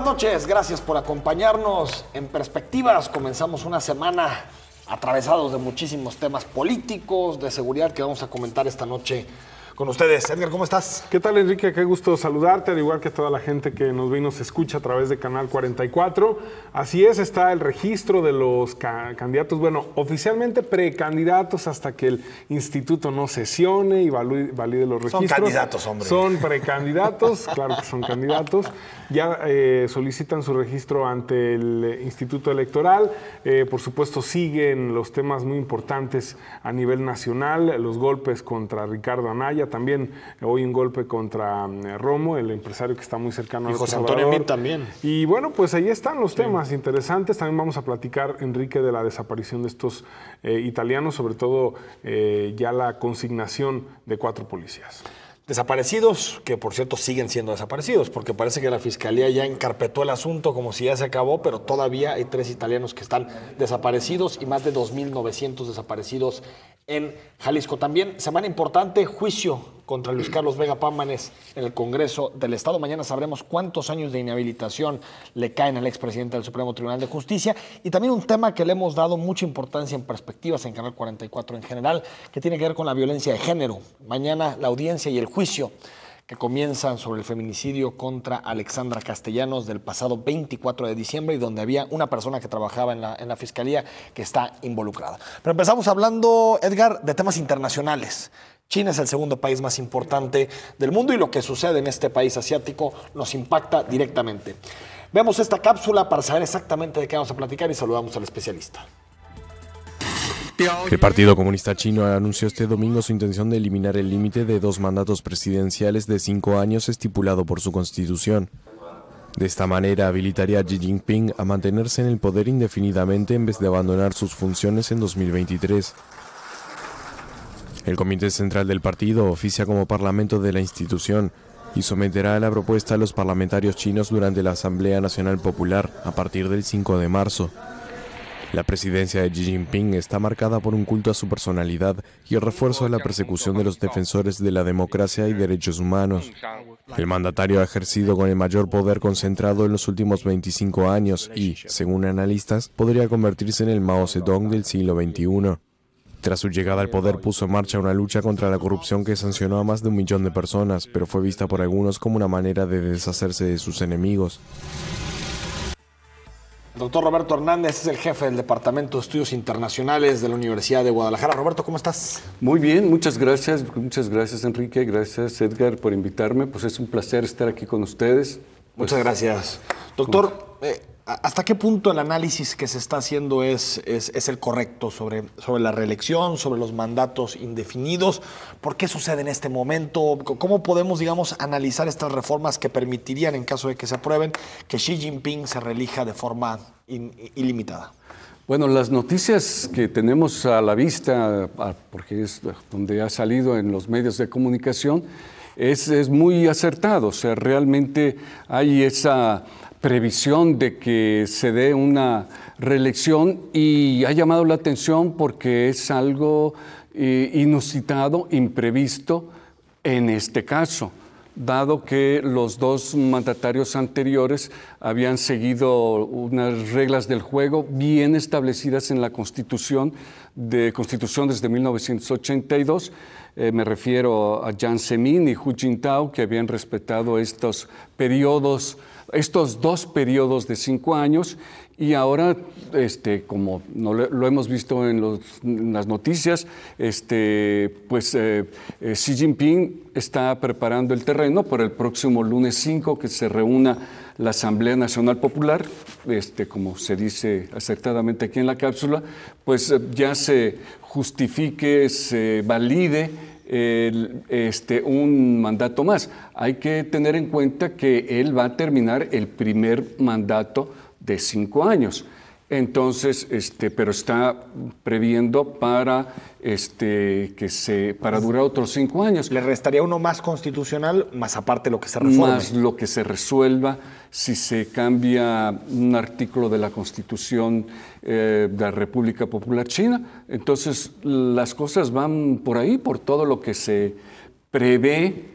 buenas noches, gracias por acompañarnos en Perspectivas. Comenzamos una semana atravesados de muchísimos temas políticos, de seguridad que vamos a comentar esta noche con ustedes. Edgar, ¿cómo estás? ¿Qué tal, Enrique? Qué gusto saludarte, al igual que toda la gente que nos ve y nos escucha a través de Canal 44. Así es, está el registro de los candidatos, bueno, oficialmente precandidatos hasta que el instituto no sesione y valide, los registros. Son candidatos, hombre. Son precandidatos, claro que son candidatos. Ya eh, solicitan su registro ante el eh, Instituto Electoral. Eh, por supuesto, siguen los temas muy importantes a nivel nacional, los golpes contra Ricardo Anaya también, hoy un golpe contra mm, Romo, el empresario que está muy cercano a Y José Antonio también. Y bueno, pues ahí están los temas interesantes. También vamos a platicar, Enrique, de la desaparición de estos eh, italianos, sobre todo eh, ya la consignación de cuatro policías. Desaparecidos, que por cierto siguen siendo desaparecidos, porque parece que la fiscalía ya encarpetó el asunto como si ya se acabó, pero todavía hay tres italianos que están desaparecidos y más de 2.900 desaparecidos en Jalisco. También, semana importante, juicio contra Luis Carlos Vega Pámanes en el Congreso del Estado. Mañana sabremos cuántos años de inhabilitación le caen al expresidente del Supremo Tribunal de Justicia. Y también un tema que le hemos dado mucha importancia en perspectivas en Canal 44 en general, que tiene que ver con la violencia de género. Mañana la audiencia y el juicio que comienzan sobre el feminicidio contra Alexandra Castellanos del pasado 24 de diciembre y donde había una persona que trabajaba en la, fiscalía que está involucrada. Pero empezamos hablando, Edgar, de temas internacionales. China es el segundo país más importante del mundo y lo que sucede en este país asiático nos impacta directamente. Veamos esta cápsula para saber exactamente de qué vamos a platicar y saludamos al especialista. El Partido Comunista Chino anunció este domingo su intención de eliminar el límite de dos mandatos presidenciales de cinco años estipulado por su constitución. De esta manera habilitaría a Xi Jinping a mantenerse en el poder indefinidamente en vez de abandonar sus funciones en 2023. El Comité Central del Partido oficia como parlamento de la institución y someterá la propuesta a los parlamentarios chinos durante la Asamblea Nacional Popular a partir del 5 de marzo. La presidencia de Xi Jinping está marcada por un culto a su personalidad y el refuerzo de la persecución de los defensores de la democracia y derechos humanos. El mandatario ha ejercido con el mayor poder concentrado en los últimos 25 años y, según analistas, podría convertirse en el Mao Zedong del siglo XXI. Tras su llegada al poder puso en marcha una lucha contra la corrupción que sancionó a más de un millón de personas, pero fue vista por algunos como una manera de deshacerse de sus enemigos. El doctor Roberto Hernández es el jefe del Departamento de Estudios Internacionales de la Universidad de Guadalajara. Roberto, ¿cómo estás? Muy bien, muchas gracias, muchas gracias Enrique, gracias Edgar por invitarme. Pues es un placer estar aquí con ustedes. Muchas pues, gracias. Doctor, eh, ¿Hasta qué punto el análisis que se está haciendo es, es, el correcto sobre, sobre la reelección, sobre los mandatos indefinidos? ¿Por qué sucede en este momento? ¿Cómo podemos, digamos, analizar estas reformas que permitirían, en caso de que se aprueben, que Xi Jinping se reelija de forma ilimitada? Bueno, las noticias que tenemos a la vista, ah, porque es donde ha salido en los medios de comunicación, es, es muy acertado. O sea, realmente hay esa previsión de que se dé una reelección y ha llamado la atención porque es algo eh, inusitado, imprevisto en este caso dado que los dos mandatarios anteriores habían seguido unas reglas del juego bien establecidas en la Constitución de Constitución desde 1982. Eh, me refiero a Jan Zemin y Hu Jintao, que habían respetado estos periodos estos dos periodos de cinco años y ahora, este, como lo hemos visto en, las noticias, este, pues eh, eh, Xi Jinping está preparando el terreno para el próximo lunes 5 que se reúna la Asamblea Nacional Popular, este, como se dice acertadamente aquí en la cápsula, pues eh, ya se justifique, se valide este, un mandato más. Hay que tener en cuenta que él va a terminar el primer mandato de cinco años. Entonces, este, pero está previendo para este, que se para durar otros cinco años. Le restaría uno más constitucional, más aparte lo que se resuelva. Más lo que se resuelva, si se cambia un artículo de la Constitución eh, de la República Popular China. Entonces, las cosas van por ahí, por todo lo que se prevé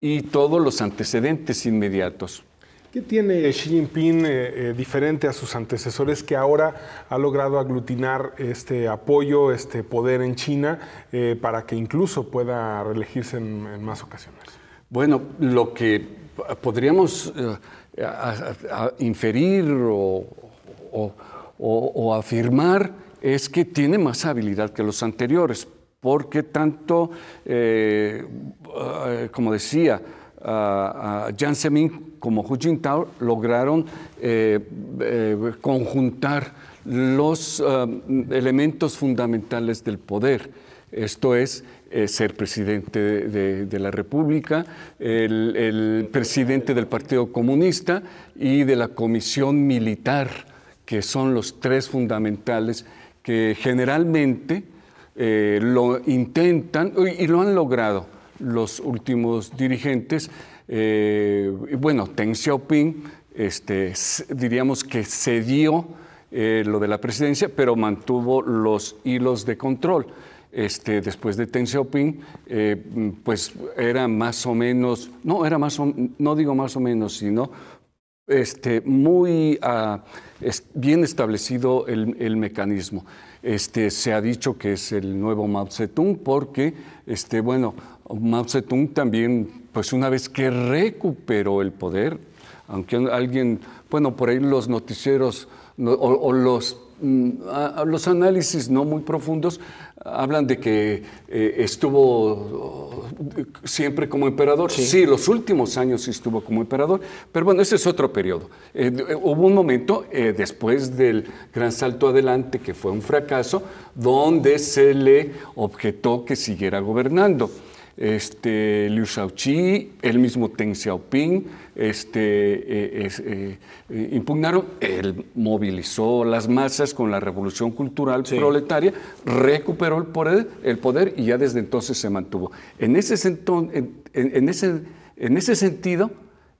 y todos los antecedentes inmediatos. ¿Qué tiene eh, Xi Jinping eh, eh, diferente a sus antecesores que ahora ha logrado aglutinar este apoyo, este poder en China para que incluso pueda reelegirse en, más ocasiones? Bueno, lo que podríamos inferir o, afirmar es que tiene más habilidad que los anteriores, porque tanto, como decía, a Jiang Zemin como Hu Jintao lograron eh, eh, conjuntar los eh, elementos fundamentales del poder. Esto es ser presidente de, la República, el, presidente del Partido Comunista y de la Comisión Militar, que son los tres fundamentales que generalmente lo intentan y lo han logrado los últimos dirigentes eh, bueno, Ten Xiaoping, este, diríamos que cedió eh, lo de la presidencia, pero mantuvo los hilos de control. Este, después de Ten Xiaoping, eh, pues era más o menos, no era más, o, no digo más o menos, sino este, muy ah, bien establecido el, mecanismo. se ha dicho que es el nuevo Mao Zedong porque, este, bueno, Mao Zedong también pues una vez que recuperó el poder, aunque alguien, bueno, por ahí los noticieros o, mm, los, análisis no muy profundos hablan de que eh, estuvo siempre como emperador. Sí. los últimos años estuvo como emperador, pero bueno, ese es otro periodo. Eh, eh, hubo un momento después del gran salto adelante, que fue un fracaso, donde se le objetó que siguiera gobernando este, Liu Shaoqi, el mismo Deng Xiaoping, este, eh, eh, eh, impugnaron, él movilizó las masas con la revolución cultural proletaria, recuperó el poder, y ya desde entonces se mantuvo. en ese sentido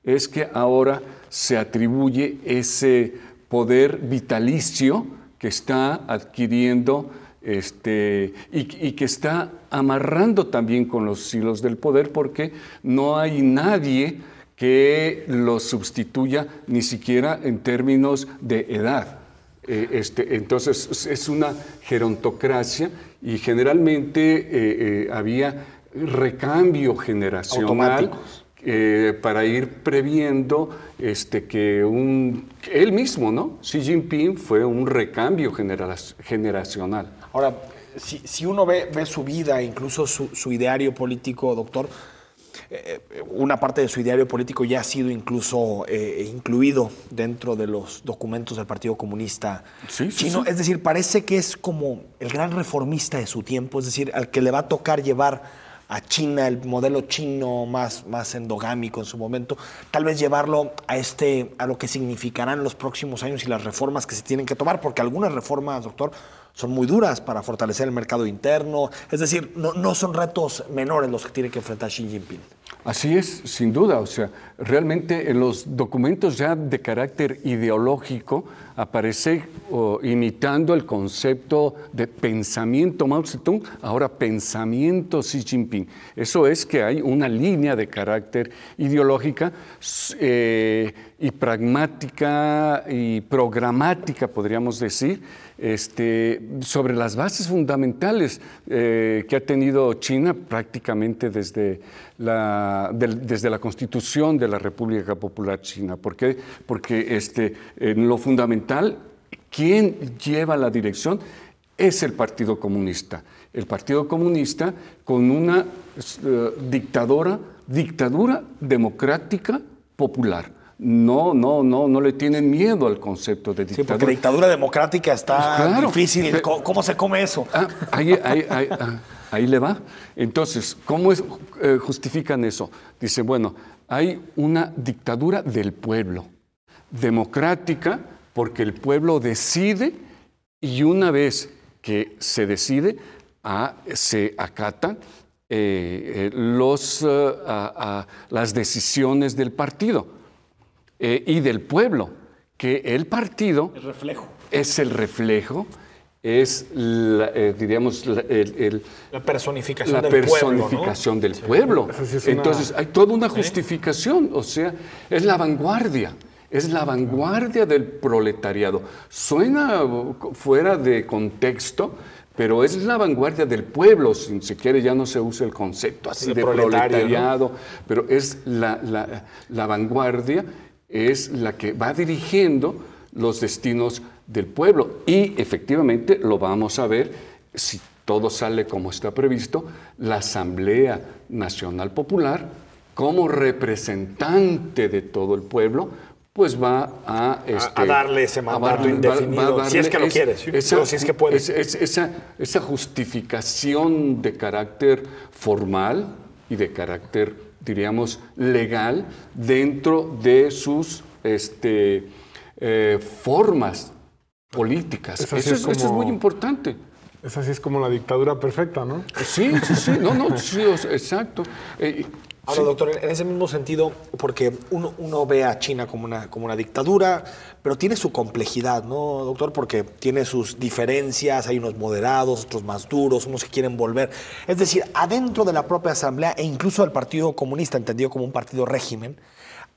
es que ahora se atribuye ese poder vitalicio que está adquiriendo este, y, que está amarrando también con los hilos del poder porque no hay nadie que lo sustituya ni siquiera en términos de edad. Eh, este, entonces es una gerontocracia y generalmente eh, eh, había recambio generacional para ir previendo este, que un, él mismo, ¿no? Xi Jinping fue un recambio generacional. Ahora, si, uno ve, su vida, incluso su, ideario político, doctor, eh, eh, una parte de su ideario político ya ha sido incluso eh, incluido dentro de los documentos del Partido Comunista Chino. Es decir, parece que es como el gran reformista de su tiempo, es decir, al que le va a tocar llevar a China, el modelo chino más, más endogámico en su momento, tal vez llevarlo a este, a lo que significarán los próximos años y las reformas que se tienen que tomar, porque algunas reformas, doctor, son muy duras para fortalecer el mercado interno. Es decir, no, no son retos menores los que tiene que enfrentar Xi Jinping. Así es, sin duda. O sea, realmente en los documentos ya de carácter ideológico aparece imitando el concepto de pensamiento Mao Zedong, ahora pensamiento Xi Jinping. Eso es que hay una línea de carácter ideológica eh, y pragmática y programática, podríamos decir, este, sobre las bases fundamentales eh, que ha tenido China prácticamente desde la, desde la constitución de la República Popular China. ¿Por qué? Porque este, en lo fundamental, quien lleva la dirección es el Partido Comunista. El Partido Comunista con una eh, dictadura democrática popular no, no, no, no le tienen miedo al concepto de dictadura. Sí, porque dictadura democrática pues está difícil. ¿Cómo, se come eso? Ah, ah, ahí, le va. Entonces, ¿cómo eh, justifican eso? Dice, bueno, hay una dictadura del pueblo, democrática, porque el pueblo decide y una vez que se decide, ah, se acatan eh, eh, eh las decisiones del partido. Eh, y del pueblo, que el partido... reflejo. Es el reflejo, es, eh, diríamos, la, personificación, del, pueblo, del pueblo. Entonces, hay toda una justificación, o sea, es la vanguardia es la vanguardia del proletariado. Suena uh, fuera de contexto, pero es la vanguardia del pueblo, si se quiere ya no se usa el concepto así de proletariado, pero es la vanguardia es la que va dirigiendo los destinos del pueblo. Y efectivamente lo vamos a ver si todo sale como está previsto, la Asamblea Nacional Popular, como representante de todo el pueblo, pues va a, a, este, darle ese mandato indefinido, si es que lo quiere, si es que puede. esa, esa justificación de carácter formal y de carácter diríamos, legal dentro de sus este, eh, formas políticas. eso, es, muy importante. Es sí es como la dictadura perfecta, ¿no? Sí, sí, sí, no, no, sí, exacto. Eh, Ahora, doctor, en ese mismo sentido, porque uno, ve a China como una, como una dictadura, pero tiene su complejidad, ¿no, doctor? Porque tiene sus diferencias, hay unos moderados, otros más duros, unos que quieren volver. Es decir, adentro de la propia Asamblea e incluso del Partido Comunista, entendido como un partido régimen,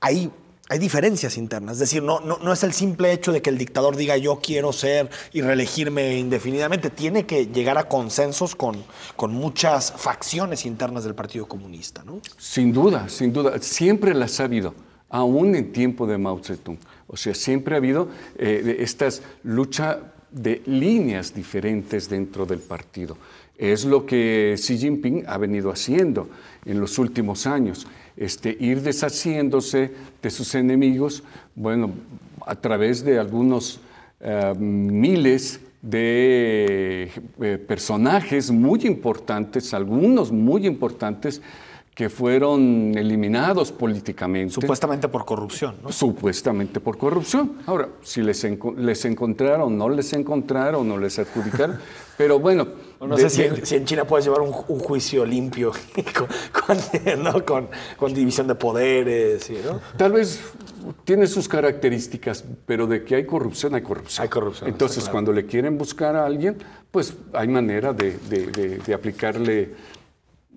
hay hay diferencias internas. Es decir, no, no, no, es el simple hecho de que el dictador diga yo quiero ser y reelegirme indefinidamente. Tiene que llegar a consensos con, con muchas facciones internas del Partido Comunista. ¿no? Sin duda, sin duda. Siempre las ha habido, aún en tiempo de Mao Zedong. O sea, siempre ha habido eh, estas lucha de líneas diferentes dentro del partido. Es lo que Xi Jinping ha venido haciendo en los últimos años. Este, ir deshaciéndose de sus enemigos, bueno, a través de algunos eh, miles de eh, personajes muy importantes, algunos muy importantes, que fueron eliminados políticamente. Supuestamente por corrupción, ¿no? Supuestamente por corrupción. Ahora, si les, les encontraron, no les encontraron, no les adjudicaron, pero bueno. No, sé si en, China puedes llevar un, juicio limpio con, división de poderes. Tal vez tiene sus características, pero de que hay corrupción, hay corrupción. Hay corrupción. Entonces, cuando le quieren buscar a alguien, pues hay manera de aplicarle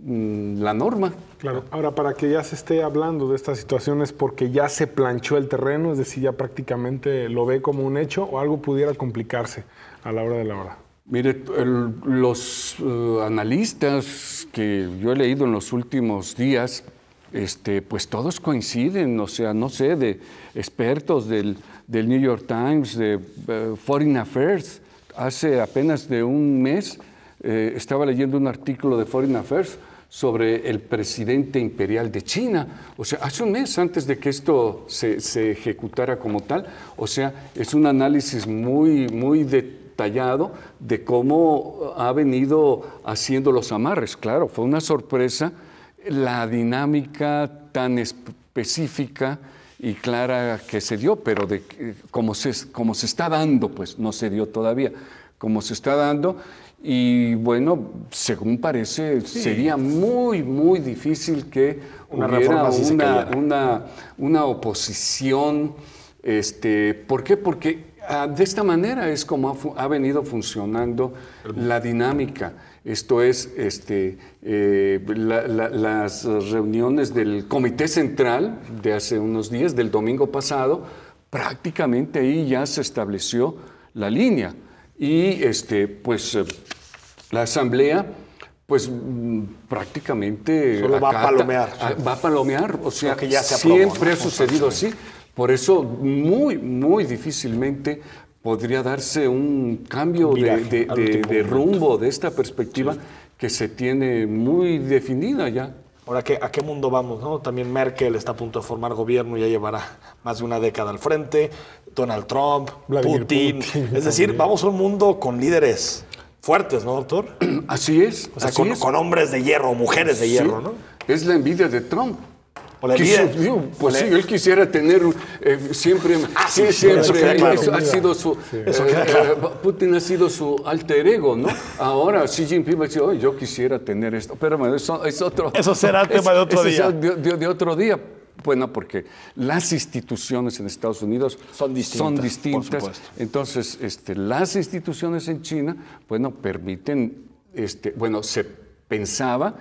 Mm, la norma. Claro, ahora para que ya se esté hablando de estas situaciones porque ya se planchó el terreno, es decir, ya prácticamente lo ve como un hecho o algo pudiera complicarse a la hora de la hora. Mire, los eh, analistas que yo he leído en los últimos días, este, pues todos coinciden, o sea, no sé, de expertos del, del New York Times, de eh, Foreign Affairs, hace apenas de un mes eh, estaba leyendo un artículo de Foreign Affairs sobre el presidente imperial de China. O sea, hace un mes antes de que esto se, ejecutara como tal. O sea, es un análisis muy, muy detallado de cómo ha venido haciendo los amarres. Claro, fue una sorpresa la dinámica tan específica y clara que se dio, pero de, como, se, como se está dando, pues no se dio todavía, como se está dando y bueno, según parece, sería muy, muy difícil que una hubiera una, oposición. Este, ¿Por qué? Porque ah, de esta manera es como ha, venido funcionando la dinámica. Esto es, este, eh, las reuniones del Comité Central de hace unos días, del domingo pasado, prácticamente ahí ya se estableció la línea. Y este, pues eh, la asamblea pues mm, prácticamente... va a palomear. Ah, va a palomear, o sea, que ya siempre ha sucedido así. Por eso muy, muy difícilmente podría darse un cambio de, rumbo de esta perspectiva que se tiene muy definida ya. Ahora, ¿a qué mundo vamos? No? También Merkel está a punto de formar gobierno, ya llevará más de una década al frente, Donald Trump, Putin. Es decir, vamos a un mundo con líderes fuertes, ¿no, doctor? Así es. O sea, con, hombres de hierro, mujeres de hierro, ¿no? Es la envidia de Trump. O la envidia. pues sí, él quisiera tener eh, siempre. Ah, sí, siempre. ha sido su. Eh, eh, Putin ha sido su alter ego, ¿no? Ahora Xi Jinping va a decir, yo quisiera tener esto. Pero bueno, eso es otro. Eso será tema de otro día. de otro día. Bueno, porque las instituciones en Estados Unidos son distintas. Entonces, este, las instituciones en China, bueno, permiten, este, bueno, se pensaba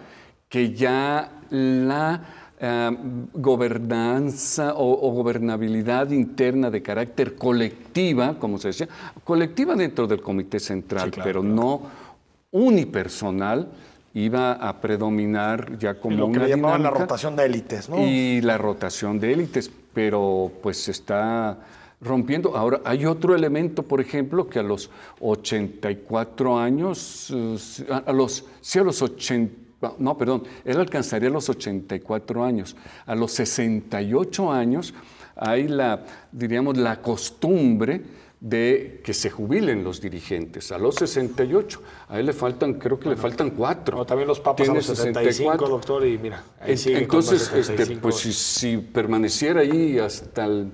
que ya la eh, gobernanza o, gobernabilidad interna de carácter colectiva, como se decía, colectiva dentro del Comité Central, pero no unipersonal, iba a predominar ya como y una que llamaban la rotación de élites, ¿no? Y la rotación de élites, pero pues se está rompiendo. Ahora, hay otro elemento, por ejemplo, que a los 84 años, eh, a los, sí, a los 80, no, perdón, él alcanzaría los 84 años. A los 68 años hay la, diríamos, la costumbre de que se jubilen los dirigentes a los 68. A él le faltan, creo que le faltan cuatro. No, también los papas a los 64. doctor, y mira. entonces, este, pues si, permaneciera ahí hasta el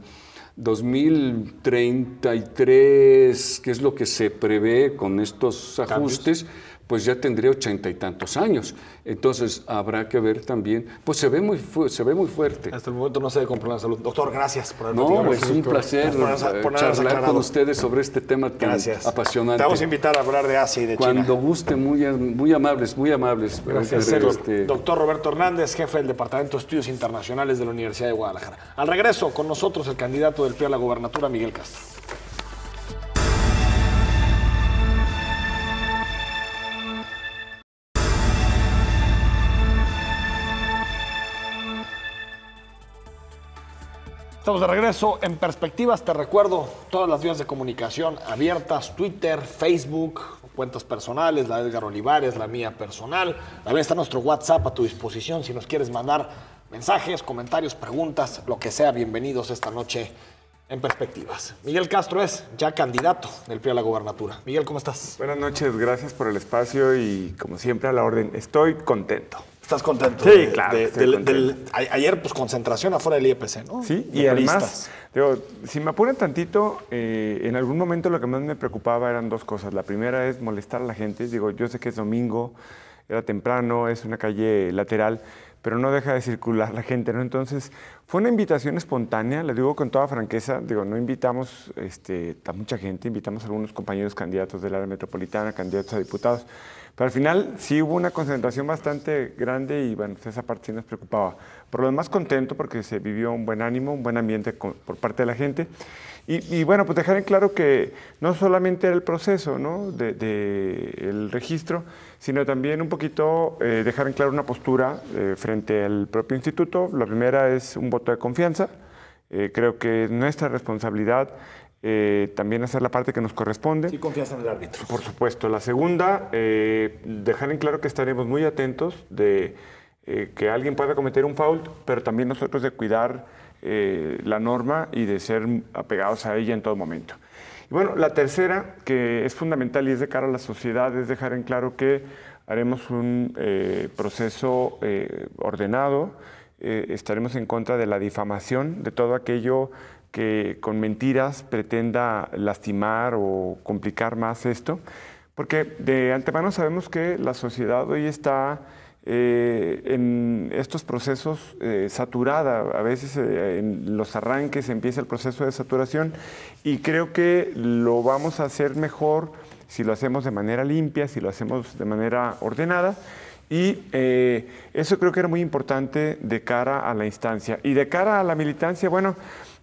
2033, que es lo que se prevé con estos ajustes pues ya tendría ochenta y tantos años. Entonces habrá que ver también, pues se ve muy, se ve muy fuerte. Hasta el momento no se ve problemas la salud. Doctor, gracias por haber No, es un placer eh, charlar con ustedes sobre este tema tan apasionante. Te vamos a invitar a hablar de Asia y de Cuando guste, muy, muy amables, muy amables. Gracias, este Doctor Roberto Hernández, jefe del Departamento de Estudios Internacionales de la Universidad de Guadalajara. Al regreso, con nosotros el candidato del PRI a la gobernatura, Miguel Castro. Estamos de regreso en Perspectivas. Te recuerdo todas las vías de comunicación abiertas, Twitter, Facebook, cuentas personales, la de Edgar Olivares, la mía personal. También está nuestro WhatsApp a tu disposición si nos quieres mandar mensajes, comentarios, preguntas, lo que sea. Bienvenidos esta noche en Perspectivas. Miguel Castro es ya candidato del PRI a la gobernatura. Miguel, ¿cómo estás? Buenas noches, gracias por el espacio y como siempre a la orden. Estoy contento. Estás contento. Sí, de, claro. ayer, pues concentración afuera del IEPC, ¿no? Sí, y además, si me apuran tantito, eh, en algún momento lo que más me preocupaba eran dos cosas. La primera es molestar a la gente. Digo, yo sé que es domingo, era temprano, es una calle lateral, pero no deja de circular la gente, ¿no? Entonces, fue una invitación espontánea, le digo con toda franqueza, digo, no invitamos este, a mucha gente, invitamos a algunos compañeros candidatos del área metropolitana, candidatos a diputados. Pero al final sí hubo una concentración bastante grande y bueno, pues esa parte sí nos preocupaba. Por lo demás contento porque se vivió un buen ánimo, un buen ambiente por parte de la gente. Y, bueno, pues dejar en claro que no solamente era el proceso ¿no? del de, registro, sino también un poquito eh, dejar en claro una postura eh, frente al propio instituto. La primera es un voto de confianza. Eh, creo que es nuestra responsabilidad eh, también hacer la parte que nos corresponde. Sí, confianza en el árbitro. Por supuesto. La segunda, eh, dejar en claro que estaremos muy atentos de eh, que alguien pueda cometer un foul, pero también nosotros de cuidar la norma y de ser apegados a ella en todo momento. Y bueno, la tercera, que es fundamental y es de cara a la sociedad, es dejar en claro que haremos un proceso ordenado, estaremos en contra de la difamación, de todo aquello que con mentiras pretenda lastimar o complicar más esto, porque de antemano sabemos que la sociedad hoy está eh, en estos procesos eh, saturada, a veces eh, en los arranques empieza el proceso de saturación y creo que lo vamos a hacer mejor si lo hacemos de manera limpia, si lo hacemos de manera ordenada. Y eso creo que era muy importante de cara a la instancia. Y de cara a la militancia, bueno,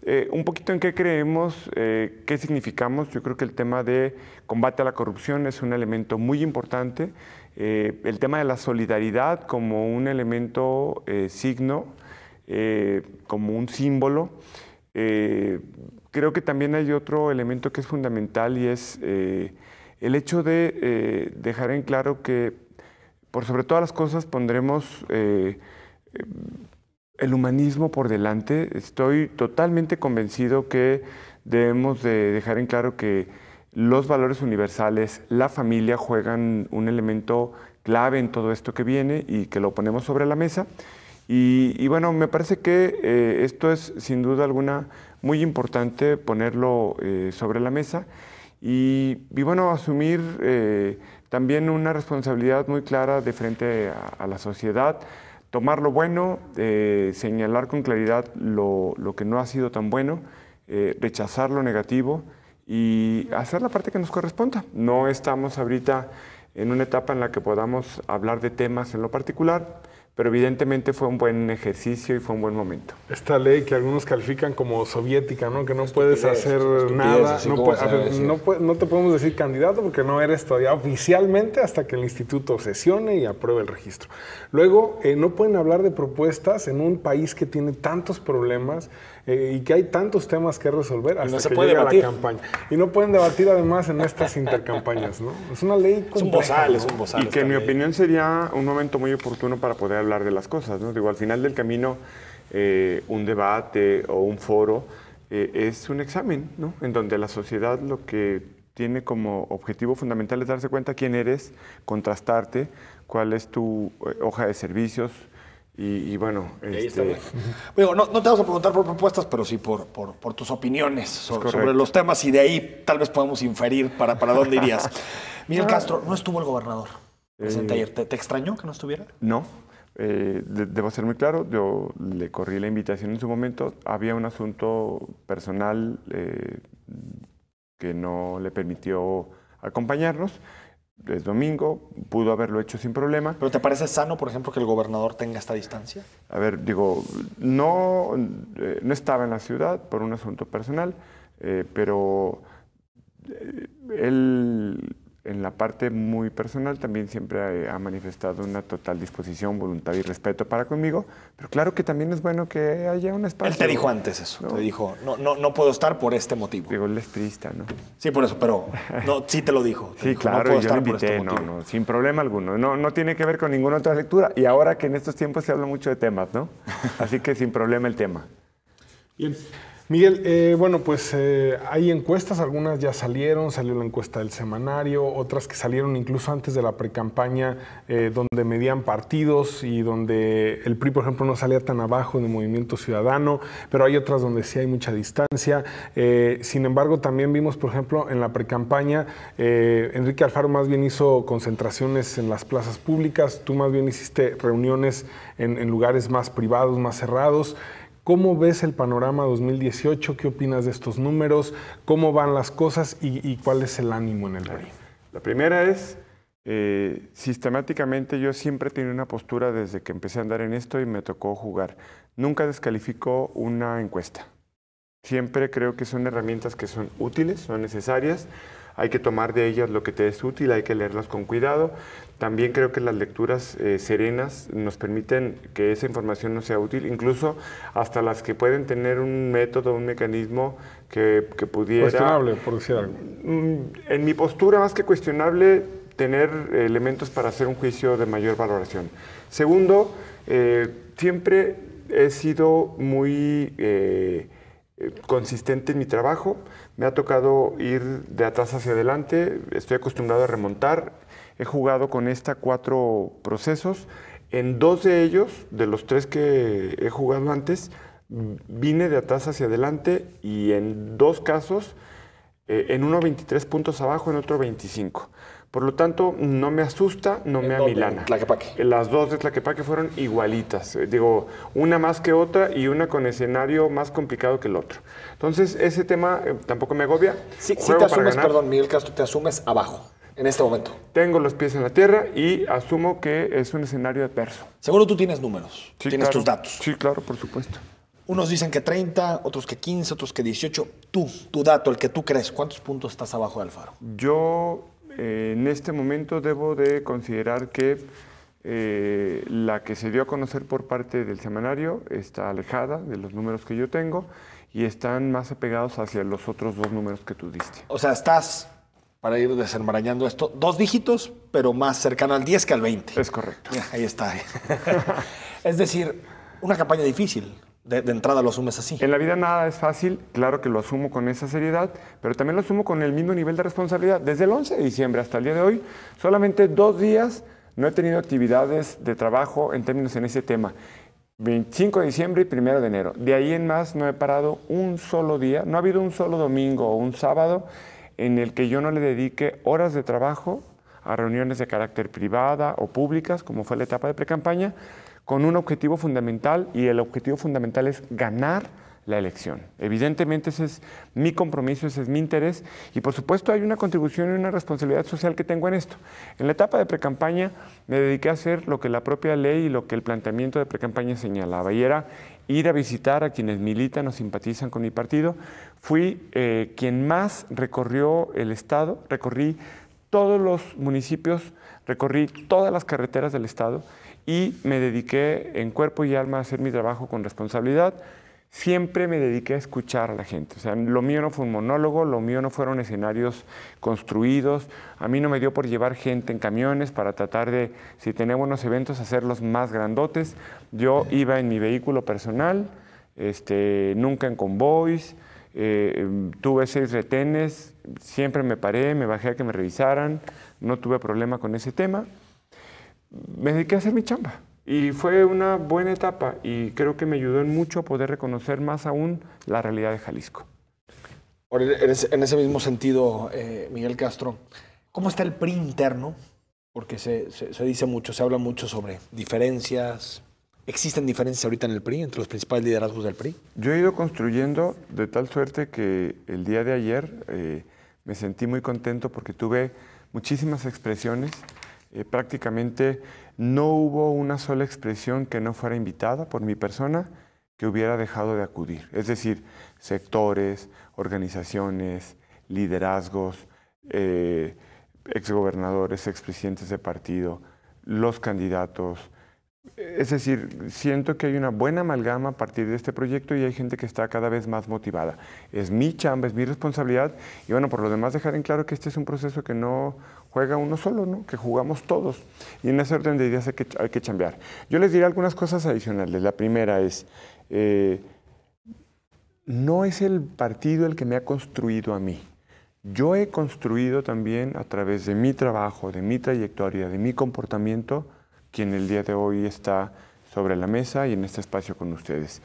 eh, un poquito en qué creemos, eh, qué significamos. Yo creo que el tema de combate a la corrupción es un elemento muy importante. Eh, el tema de la solidaridad como un elemento signo, como un símbolo. creo que también hay otro elemento que es fundamental y es el hecho de dejar en claro que por sobre todas las cosas pondremos el humanismo por delante. Estoy totalmente convencido que debemos de dejar en claro que los valores universales, la familia juegan un elemento clave en todo esto que viene y que lo ponemos sobre la mesa. Y, bueno, me parece que eh, esto es sin duda alguna muy importante ponerlo eh, sobre la mesa y, bueno, asumir eh, también una responsabilidad muy clara de frente a la sociedad tomar lo bueno, eh, señalar con claridad lo, que no ha sido tan bueno, eh, rechazar lo negativo y hacer la parte que nos corresponda. No estamos ahorita en una etapa en la que podamos hablar de temas en lo particular pero evidentemente fue un buen ejercicio y fue un buen momento. Esta ley que algunos califican como soviética, ¿no? Que no puedes hacer nada, no, te podemos decir candidato porque no eres todavía oficialmente hasta que el instituto sesione y apruebe el registro. Luego, eh, no pueden hablar de propuestas en un país que tiene tantos problemas eh, y que hay tantos temas que resolver hasta que llega la campaña. Y no pueden debatir además en estas intercampañas, ¿no? Es una ley un bozal, es un bozal. Y que en mi opinión sería un momento muy oportuno para poder hablar de las cosas, ¿no? Digo, al final del camino, eh, un debate o un foro eh, es un examen, ¿no? En donde la sociedad lo que tiene como objetivo fundamental es darse cuenta quién eres, contrastarte, cuál es tu hoja de servicios, y, bueno, este, no, te vamos a preguntar por propuestas, pero sí por, por, tus opiniones sobre, los temas y de ahí tal vez podemos inferir para, para dónde irías. Miguel ah. Castro, ¿no estuvo el gobernador presente eh. ayer? ¿Te, extrañó que no estuviera? No, eh, debo ser muy claro, yo le corrí la invitación en su momento. Había un asunto personal eh, que no le permitió acompañarnos es domingo, pudo haberlo hecho sin problema. ¿Pero te parece sano, por ejemplo, que el gobernador tenga esta distancia? A ver, digo, no, eh, no estaba en la ciudad por un asunto personal, eh, pero eh, él en la parte muy personal también siempre eh, ha, manifestado una total disposición, voluntad y respeto para conmigo, pero claro que también es bueno que haya un espacio. Él te dijo antes eso, te dijo, no, no, no puedo estar por este motivo. Digo, él es triste ¿no? Sí, por eso, pero sí te lo dijo. sí, claro, yo este invité, sin problema alguno. No, no tiene que ver con ninguna otra lectura, y ahora que en estos tiempos se habla mucho de temas, ¿no? Así que sin problema el tema. Bien. Miguel, eh, bueno, pues eh, hay encuestas, algunas ya salieron, salió la encuesta del semanario, otras que salieron incluso antes de la precampaña, eh, donde medían partidos y donde el PRI, por ejemplo, no salía tan abajo en el movimiento ciudadano, pero hay otras donde sí hay mucha distancia. sin embargo, también vimos, por ejemplo, en la precampaña, Enrique Alfaro más bien hizo concentraciones en las plazas públicas, tú más bien hiciste reuniones en lugares más privados, más cerrados. ¿Cómo ves el panorama 2018? ¿Qué opinas de estos números? ¿Cómo van las cosas y, cuál es el ánimo en el país? La primera es, eh, sistemáticamente yo siempre he tenido una postura desde que empecé a andar en esto y me tocó jugar. Nunca descalificó una encuesta. Siempre creo que son herramientas que son útiles, son necesarias. Hay que tomar de ellas lo que te es útil, hay que leerlas con cuidado. También creo que las lecturas eh, serenas nos permiten que esa información no sea útil, incluso hasta las que pueden tener un método, un mecanismo que, pudiera... Cuestionable, por decir algo. Mm, en mi postura, más que cuestionable, tener elementos para hacer un juicio de mayor valoración. Segundo, eh, siempre he sido muy... Eh, consistente en mi trabajo. Me ha tocado ir de atrás hacia adelante, estoy acostumbrado a remontar. He jugado con esta cuatro procesos. En dos de ellos, de los tres que he jugado antes, vine de atrás hacia adelante y en dos casos, eh, en uno 23 puntos abajo, en otro 25. Por lo tanto, no me asusta, no me amilana. Tlaquepaque. Las dos de Tlaquepaque fueron igualitas. Eh, digo, una más que otra y una con escenario más complicado que el otro. Entonces, ese tema eh, tampoco me agobia. Sí, si te asumes, perdón, Miguel Castro, te asumes abajo en este momento. Tengo los pies en la tierra y asumo que es un escenario adverso. Seguro tú tienes números, tienes tus datos. Sí, claro, por supuesto. Unos dicen que 30, otros que 15, otros que 18. Tú, tu dato, el que tú crees, ¿cuántos puntos estás abajo del faro? Yo eh, en este momento debo de considerar que eh, la que se dio a conocer por parte del semanario está alejada de los números que yo tengo y están más apegados hacia los otros dos números que tú diste. O sea, estás, para ir desenmarañando esto, dos dígitos, pero más cercano al 10 que al 20. Es correcto. ahí está. es decir, una campaña difícil. De, entrada lo asumes así. En la vida nada es fácil, claro que lo asumo con esa seriedad, pero también lo asumo con el mismo nivel de responsabilidad. Desde el 11 de diciembre hasta el día de hoy, solamente dos días no he tenido actividades de trabajo en términos en ese tema. 25 de diciembre y 1 de enero. De ahí en más no he parado un solo día, no ha habido un solo domingo o un sábado en el que yo no le dedique horas de trabajo a reuniones de carácter privada o públicas, como fue la etapa de precampaña, campaña con un objetivo fundamental y el objetivo fundamental es ganar la elección. Evidentemente ese es mi compromiso, ese es mi interés y por supuesto hay una contribución y una responsabilidad social que tengo en esto. En la etapa de precampaña me dediqué a hacer lo que la propia ley y lo que el planteamiento de precampaña señalaba y era ir a visitar a quienes militan o simpatizan con mi partido. Fui eh, quien más recorrió el Estado, recorrí todos los municipios, recorrí todas las carreteras del Estado y me dediqué en cuerpo y alma a hacer mi trabajo con responsabilidad. Siempre me dediqué a escuchar a la gente. O sea, lo mío no fue un monólogo, lo mío no fueron escenarios construidos. A mí no me dio por llevar gente en camiones para tratar de, si tenemos unos eventos, hacerlos más grandotes. Yo iba en mi vehículo personal, este, nunca en convoys. Eh, tuve seis retenes, siempre me paré, me bajé a que me revisaran, no tuve problema con ese tema me dediqué a hacer mi chamba. Y fue una buena etapa y creo que me ayudó en mucho a poder reconocer más aún la realidad de Jalisco. En ese mismo sentido, eh, Miguel Castro, ¿cómo está el PRI interno? Porque se, se, dice mucho, se habla mucho sobre diferencias. ¿Existen diferencias ahorita en el PRI, entre los principales liderazgos del PRI? Yo he ido construyendo de tal suerte que el día de ayer eh, me sentí muy contento porque tuve muchísimas expresiones eh, prácticamente no hubo una sola expresión que no fuera invitada por mi persona que hubiera dejado de acudir. Es decir, sectores, organizaciones, liderazgos, eh, exgobernadores, expresidentes de partido, los candidatos. Es decir, siento que hay una buena amalgama a partir de este proyecto y hay gente que está cada vez más motivada. Es mi chamba, es mi responsabilidad y bueno, por lo demás dejar en claro que este es un proceso que no juega uno solo, ¿no? Que jugamos todos. Y en ese orden de ideas hay que, hay que chambear. Yo les diré algunas cosas adicionales. La primera es, eh, no es el partido el que me ha construido a mí. Yo he construido también a través de mi trabajo, de mi trayectoria, de mi comportamiento, quien el día de hoy está sobre la mesa y en este espacio con ustedes.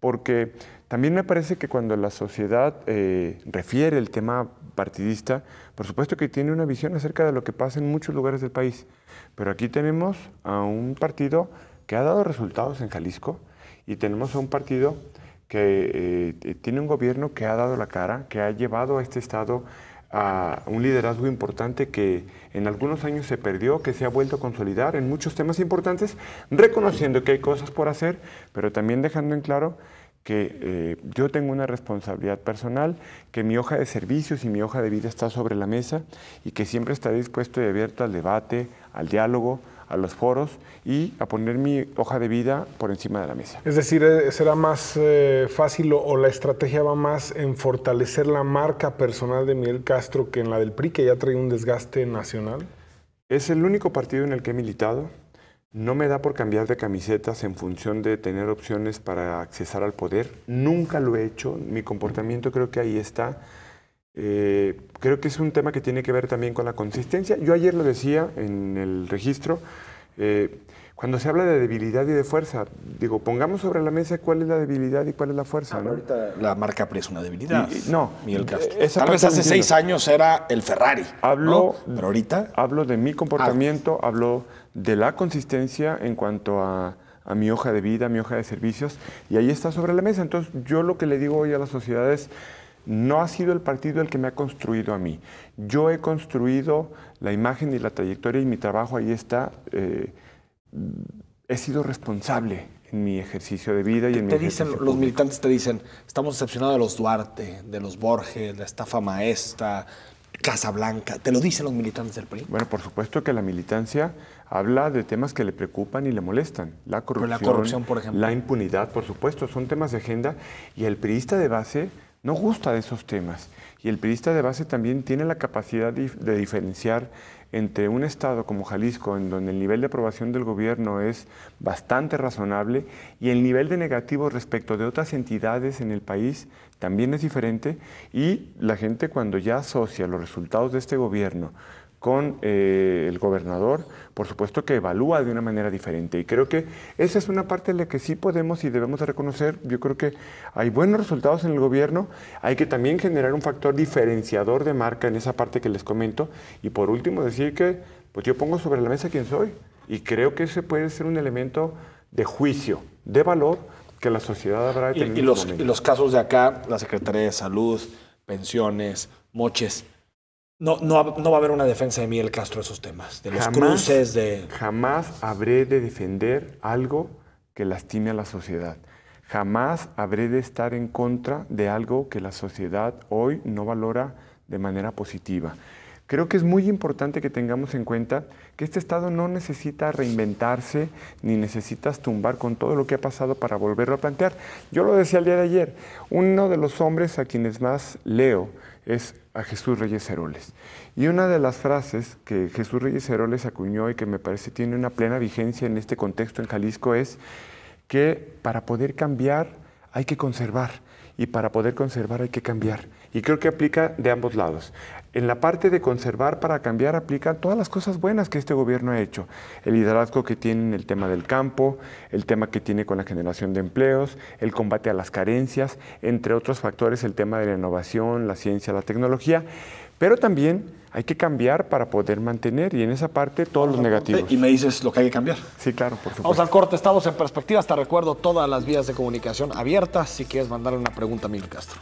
Porque también me parece que cuando la sociedad eh, refiere el tema partidista, por supuesto que tiene una visión acerca de lo que pasa en muchos lugares del país, pero aquí tenemos a un partido que ha dado resultados en Jalisco y tenemos a un partido que eh, tiene un gobierno que ha dado la cara, que ha llevado a este Estado a un liderazgo importante que en algunos años se perdió, que se ha vuelto a consolidar en muchos temas importantes, reconociendo que hay cosas por hacer, pero también dejando en claro que eh, yo tengo una responsabilidad personal, que mi hoja de servicios y mi hoja de vida está sobre la mesa y que siempre está dispuesto y abierto al debate, al diálogo, a los foros y a poner mi hoja de vida por encima de la mesa. Es decir, eh, será más eh, fácil o, o, la estrategia va más en fortalecer la marca personal de Miguel Castro que en la del PRI, que ya trae un desgaste nacional. Es el único partido en el que he militado. No me da por cambiar de camisetas en función de tener opciones para accesar al poder. Nunca lo he hecho. Mi comportamiento creo que ahí está. Eh, creo que es un tema que tiene que ver también con la consistencia. Yo ayer lo decía en el registro, eh, cuando se habla de debilidad y de fuerza, digo, pongamos sobre la mesa cuál es la debilidad y cuál es la fuerza. Ah, ahorita la marca PRI una debilidad. no, eh, Castro. Tal vez hace seis años era el Ferrari. Hablo, Pero ahorita. Hablo de mi comportamiento, hablo de la consistencia en cuanto a, mi hoja de vida, mi hoja de servicios, y ahí está sobre la mesa. Entonces yo lo que le digo hoy a la sociedad es, no ha sido el partido el que me ha construido a mí. Yo he construido la imagen y la trayectoria y mi trabajo ahí está. Eh, he sido responsable en mi ejercicio de vida y en mi te dicen, Los militantes te dicen, estamos decepcionados de los Duarte, de los Borges, de la estafa maestra, Blanca. ¿Te lo dicen los militantes del PRI? Bueno, por supuesto que la militancia habla de temas que le preocupan y le molestan. La corrupción, la por ejemplo. La impunidad, por supuesto, son temas de agenda y el periodista de base no gusta de esos temas. Y el periodista de base también tiene la capacidad de, diferenciar entre un estado como Jalisco, en donde el nivel de aprobación del gobierno es bastante razonable, y el nivel de negativo respecto de otras entidades en el país también es diferente, y la gente cuando ya asocia los resultados de este gobierno con eh, el gobernador, por supuesto que evalúa de una manera diferente. Y creo que esa es una parte en la que sí podemos y debemos reconocer. Yo creo que hay buenos resultados en el gobierno, hay que también generar un factor diferenciador de marca en esa parte que les comento. Y por último, decir que pues yo pongo sobre la mesa quién soy. Y creo que ese puede ser un elemento de juicio, de valor, que la sociedad habrá de tener. Y, los, y los casos de acá, la Secretaría de Salud, pensiones, moches no, no, va a haber una defensa de Miguel Castro esos temas, de los cruces, de... Jamás habré de defender algo que lastime a la sociedad. Jamás habré de estar en contra de algo que la sociedad hoy no valora de manera positiva. Creo que es muy importante que tengamos en cuenta que este Estado no necesita reinventarse ni necesitas tumbar con todo lo que ha pasado para volverlo a plantear. Yo lo decía el día de ayer, uno de los hombres a quienes más leo, es a Jesús Reyes Heroles. Y una de las frases que Jesús Reyes Heroles acuñó y que me parece tiene una plena vigencia en este contexto en Jalisco es que para poder cambiar hay que conservar y para poder conservar hay que cambiar. Y creo que aplica de ambos lados en la parte de conservar para cambiar, aplican todas las cosas buenas que este gobierno ha hecho. El liderazgo que tiene en el tema del campo, el tema que tiene con la generación de empleos, el combate a las carencias, entre otros factores, el tema de la innovación, la ciencia, la tecnología. Pero también hay que cambiar para poder mantener y en esa parte todos los negativos. Y me dices lo que hay que cambiar. Sí, claro, por supuesto. Vamos al corte, estamos en perspectiva. Hasta recuerdo todas las vías de comunicación abiertas si quieres mandarle una pregunta a Milo Castro.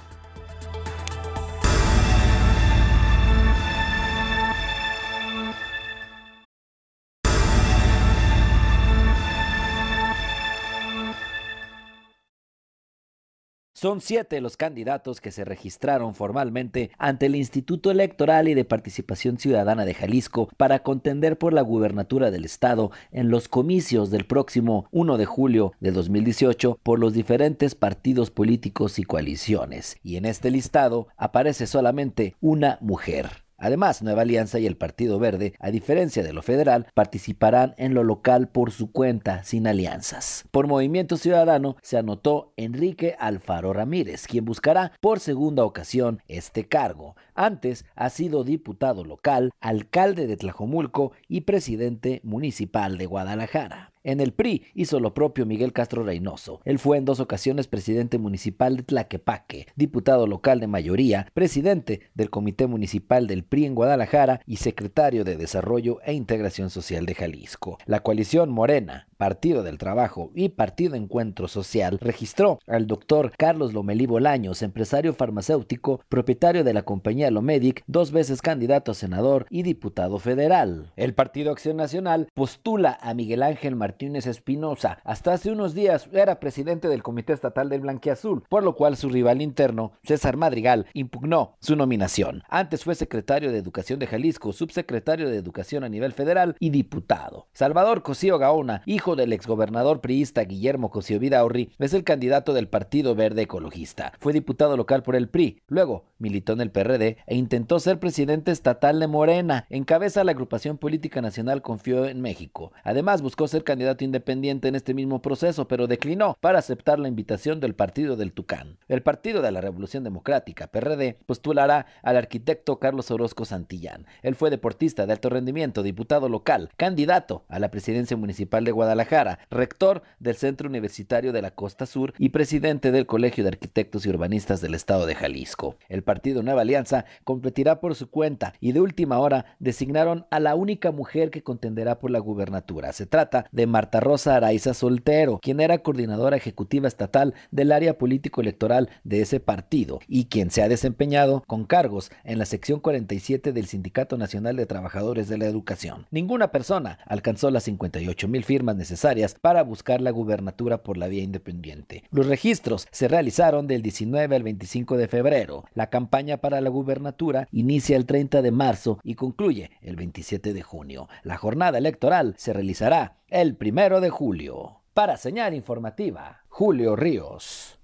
Son siete los candidatos que se registraron formalmente ante el Instituto Electoral y de Participación Ciudadana de Jalisco para contender por la gubernatura del Estado en los comicios del próximo 1 de julio de 2018 por los diferentes partidos políticos y coaliciones. Y en este listado aparece solamente una mujer. Además, Nueva Alianza y el Partido Verde, a diferencia de lo federal, participarán en lo local por su cuenta, sin alianzas. Por Movimiento Ciudadano se anotó Enrique Alfaro Ramírez, quien buscará por segunda ocasión este cargo. Antes ha sido diputado local, alcalde de Tlajomulco y presidente municipal de Guadalajara. En el PRI hizo lo propio Miguel Castro Reynoso. Él fue en dos ocasiones presidente municipal de Tlaquepaque, diputado local de mayoría, presidente del Comité Municipal del PRI en Guadalajara y secretario de Desarrollo e Integración Social de Jalisco. La coalición Morena, Partido del Trabajo y Partido Encuentro Social registró al doctor Carlos Lomelí Bolaños, empresario farmacéutico, propietario de la compañía Lomedic, dos veces candidato a senador y diputado federal. El Partido Acción Nacional postula a Miguel Ángel Martínez Martínez Espinosa. Hasta hace unos días era presidente del Comité Estatal del Blanquiazul, por lo cual su rival interno, César Madrigal, impugnó su nominación. Antes fue secretario de Educación de Jalisco, subsecretario de Educación a nivel federal y diputado. Salvador Cosío Gaona, hijo del exgobernador priista Guillermo Cosío Vidaurri, es el candidato del Partido Verde Ecologista. Fue diputado local por el PRI, luego militó en el PRD e intentó ser presidente estatal de Morena. Encabeza la agrupación política nacional Confió en México. Además buscó ser candidato independiente en este mismo proceso, pero declinó para aceptar la invitación del partido del Tucán. El Partido de la Revolución Democrática, PRD, postulará al arquitecto Carlos Orozco Santillán. Él fue deportista de alto rendimiento, diputado local, candidato a la presidencia municipal de Guadalajara, rector del Centro Universitario de la Costa Sur y presidente del Colegio de Arquitectos y Urbanistas del Estado de Jalisco. El partido Nueva Alianza competirá por su cuenta y de última hora designaron a la única mujer que contenderá por la gubernatura. Se trata de Marta Rosa Araiza Soltero, quien era coordinadora ejecutiva estatal del área político-electoral de ese partido y quien se ha desempeñado con cargos en la sección 47 del Sindicato Nacional de Trabajadores de la Educación. Ninguna persona alcanzó las 58 mil firmas necesarias para buscar la gubernatura por la vía independiente. Los registros se realizaron del 19 al 25 de febrero. La campaña para la gubernatura inicia el 30 de marzo y concluye el 27 de junio. La jornada electoral se realizará el primero de julio. Para señal informativa, Julio Ríos.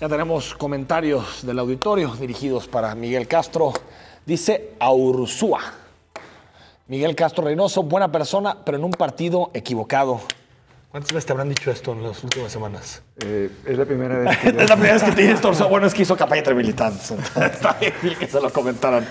Ya tenemos comentarios del auditorio dirigidos para Miguel Castro. Dice Aurzua. Miguel Castro Reynoso, buena persona, pero en un partido equivocado. ¿Cuántas veces te habrán dicho esto en las últimas semanas? Eh, es la primera vez. Que es la primera vez que te dices esto. Bueno, es que hizo capa entre militantes. Está bien que se lo comentaran.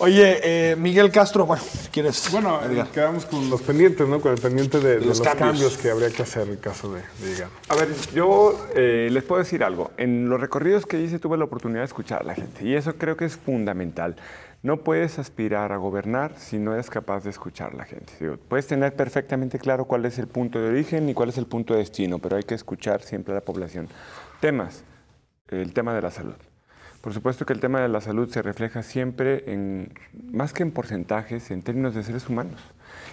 Oye, eh, Miguel Castro, bueno, ¿quieres? Bueno, eh, quedamos con los pendientes, ¿no? Con el pendiente de, los, cambios. que habría que hacer en caso de, llegar. A ver, yo eh, les puedo decir algo. En los recorridos que hice tuve la oportunidad de escuchar a la gente y eso creo que es fundamental. No puedes aspirar a gobernar si no eres capaz de escuchar a la gente. puedes tener perfectamente claro cuál es el punto de origen y cuál es el punto de destino, pero hay que escuchar siempre a la población. Temas. El tema de la salud. Por supuesto que el tema de la salud se refleja siempre en, más que en porcentajes, en términos de seres humanos.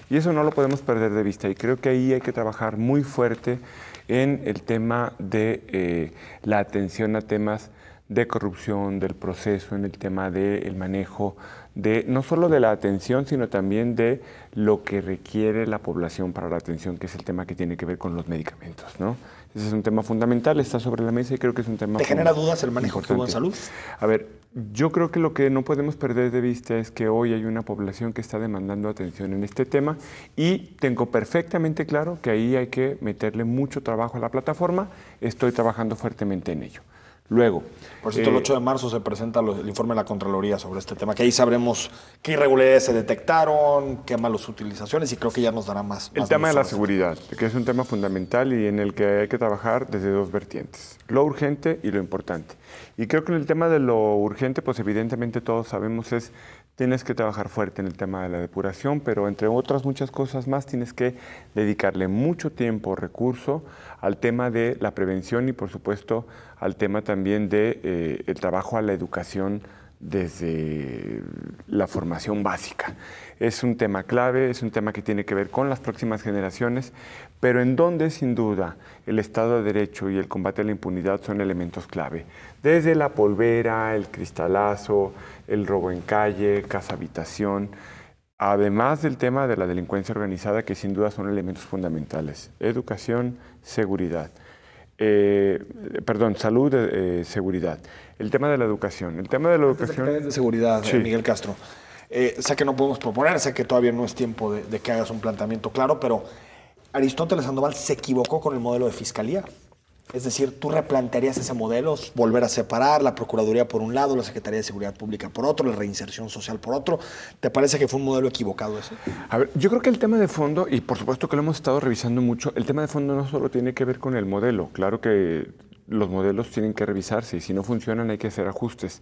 Y eso no lo podemos perder de vista. Y creo que ahí hay que trabajar muy fuerte en el tema de eh, la atención a temas de corrupción, del proceso, en el tema del manejo, de, no solo de la atención, sino también de lo que requiere la población para la atención, que es el tema que tiene que ver con los medicamentos. ¿no? Ese es un tema fundamental, está sobre la mesa y creo que es un tema... ¿Te genera dudas el manejo de salud? A ver, yo creo que lo que no podemos perder de vista es que hoy hay una población que está demandando atención en este tema y tengo perfectamente claro que ahí hay que meterle mucho trabajo a la plataforma, estoy trabajando fuertemente en ello. Luego. Por cierto, el 8 eh, de marzo se presenta el informe de la Contraloría sobre este tema, que ahí sabremos qué irregularidades se detectaron, qué malas utilizaciones, y creo que ya nos dará más. El tema de la seguridad, que es un tema fundamental y en el que hay que trabajar desde dos vertientes, lo urgente y lo importante. Y creo que en el tema de lo urgente, pues evidentemente todos sabemos es Tienes que trabajar fuerte en el tema de la depuración, pero entre otras muchas cosas más tienes que dedicarle mucho tiempo, recurso al tema de la prevención y por supuesto al tema también de eh, el trabajo a la educación desde la formación básica. Es un tema clave, es un tema que tiene que ver con las próximas generaciones, pero en donde sin duda el Estado de Derecho y el combate a la impunidad son elementos clave. Desde la polvera, el cristalazo, el robo en calle, casa habitación, además del tema de la delincuencia organizada, que sin duda son elementos fundamentales. Educación, seguridad. Eh, perdón, salud, eh, seguridad el tema de la educación. El tema de la educación... de seguridad, Miguel Castro. Eh, sé que no podemos proponer, sé que todavía no es tiempo de, que hagas un planteamiento claro, pero Aristóteles Sandoval se equivocó con el modelo de fiscalía. Es decir, tú replantearías ese modelo, volver a separar la Procuraduría por un lado, la Secretaría de Seguridad Pública por otro, la reinserción social por otro. ¿Te parece que fue un modelo equivocado ese? A ver, yo creo que el tema de fondo, y por supuesto que lo hemos estado revisando mucho, el tema de fondo no solo tiene que ver con el modelo. Claro que los modelos tienen que revisarse y si no funcionan hay que hacer ajustes.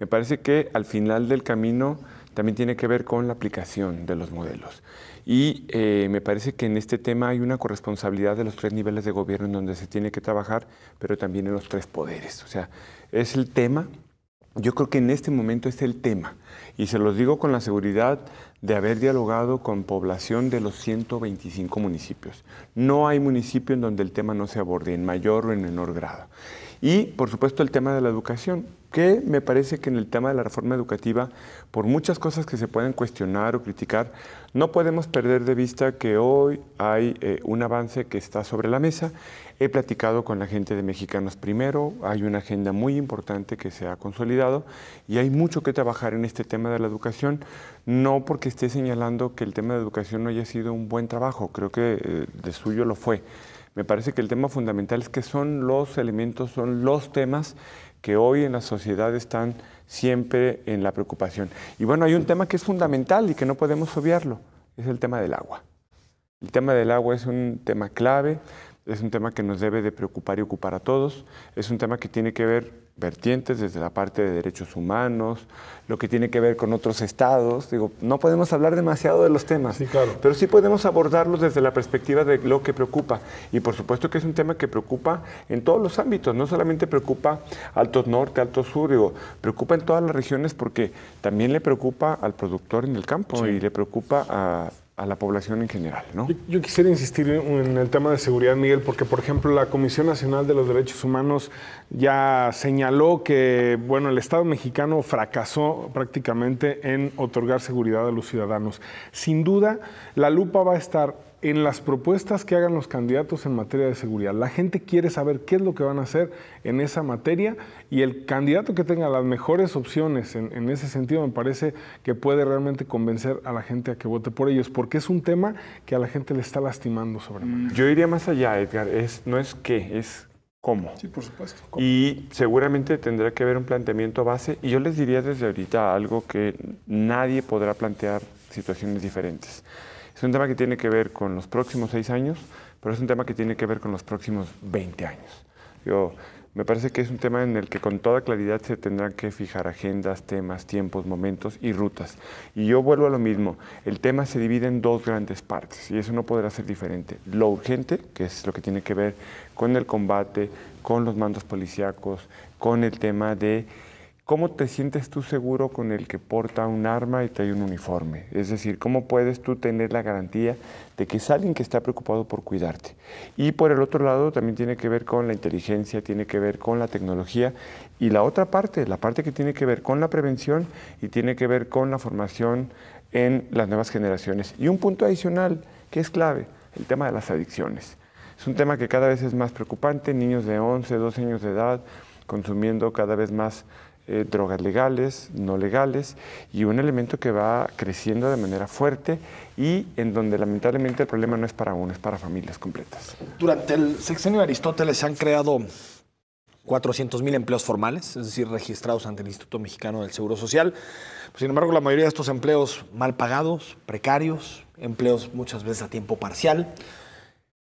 Me parece que al final del camino también tiene que ver con la aplicación de los modelos. Y eh, me parece que en este tema hay una corresponsabilidad de los tres niveles de gobierno en donde se tiene que trabajar, pero también en los tres poderes. O sea, es el tema yo creo que en este momento es el tema. Y se los digo con la seguridad de haber dialogado con población de los 125 municipios. No hay municipio en donde el tema no se aborde, en mayor o en menor grado. Y, por supuesto, el tema de la educación, que me parece que en el tema de la reforma educativa, por muchas cosas que se pueden cuestionar o criticar, no podemos perder de vista que hoy hay eh, un avance que está sobre la mesa. He platicado con la gente de Mexicanos Primero, hay una agenda muy importante que se ha consolidado y hay mucho que trabajar en este tema de la educación, no porque esté señalando que el tema de educación no haya sido un buen trabajo, creo que eh, de suyo lo fue me parece que el tema fundamental es que son los elementos, son los temas que hoy en la sociedad están siempre en la preocupación. Y bueno, hay un tema que es fundamental y que no podemos obviarlo, es el tema del agua. El tema del agua es un tema clave, es un tema que nos debe de preocupar y ocupar a todos, es un tema que tiene que ver vertientes, desde la parte de derechos humanos, lo que tiene que ver con otros estados. Digo, no podemos hablar demasiado de los temas, pero sí podemos abordarlos desde la perspectiva de lo que preocupa. Y por supuesto que es un tema que preocupa en todos los ámbitos, no solamente preocupa Alto Norte, Alto Sur, digo, preocupa en todas las regiones porque también le preocupa al productor en el campo y le preocupa a a la población en general, ¿no? Yo, quisiera insistir en el tema de seguridad, Miguel, porque, por ejemplo, la Comisión Nacional de los Derechos Humanos ya señaló que, bueno, el Estado mexicano fracasó prácticamente en otorgar seguridad a los ciudadanos. Sin duda, la lupa va a estar en las propuestas que hagan los candidatos en materia de seguridad. La gente quiere saber qué es lo que van a hacer en esa materia y el candidato que tenga las mejores opciones en, ese sentido me parece que puede realmente convencer a la gente a que vote por ellos, porque es un tema que a la gente le está lastimando sobremanera. Mm. Yo iría más allá, Edgar, es, no es qué, es cómo. Sí, por supuesto. Y seguramente tendrá que haber un planteamiento base y yo les diría desde ahorita algo que nadie podrá plantear situaciones diferentes. Es un tema que tiene que ver con los próximos seis años, pero es un tema que tiene que ver con los próximos 20 años. Yo, me parece que es un tema en el que con toda claridad se tendrán que fijar agendas, temas, tiempos, momentos y rutas. Y yo vuelvo a lo mismo, el tema se divide en dos grandes partes y eso no podrá ser diferente. Lo urgente, que es lo que tiene que ver con el combate, con los mandos policíacos, con el tema de ¿Cómo te sientes tú seguro con el que porta un arma y trae un uniforme? Es decir, ¿cómo puedes tú tener la garantía de que es alguien que está preocupado por cuidarte? Y por el otro lado, también tiene que ver con la inteligencia, tiene que ver con la tecnología y la otra parte, la parte que tiene que ver con la prevención y tiene que ver con la formación en las nuevas generaciones. Y un punto adicional que es clave, el tema de las adicciones. Es un tema que cada vez es más preocupante, niños de 11, 12 años de edad consumiendo cada vez más eh, drogas legales, no legales, y un elemento que va creciendo de manera fuerte y en donde lamentablemente el problema no es para uno, es para familias completas. Durante el sexenio de Aristóteles se han creado 400.000 empleos formales, es decir, registrados ante el Instituto Mexicano del Seguro Social. Sin embargo, la mayoría de estos empleos mal pagados, precarios, empleos muchas veces a tiempo parcial.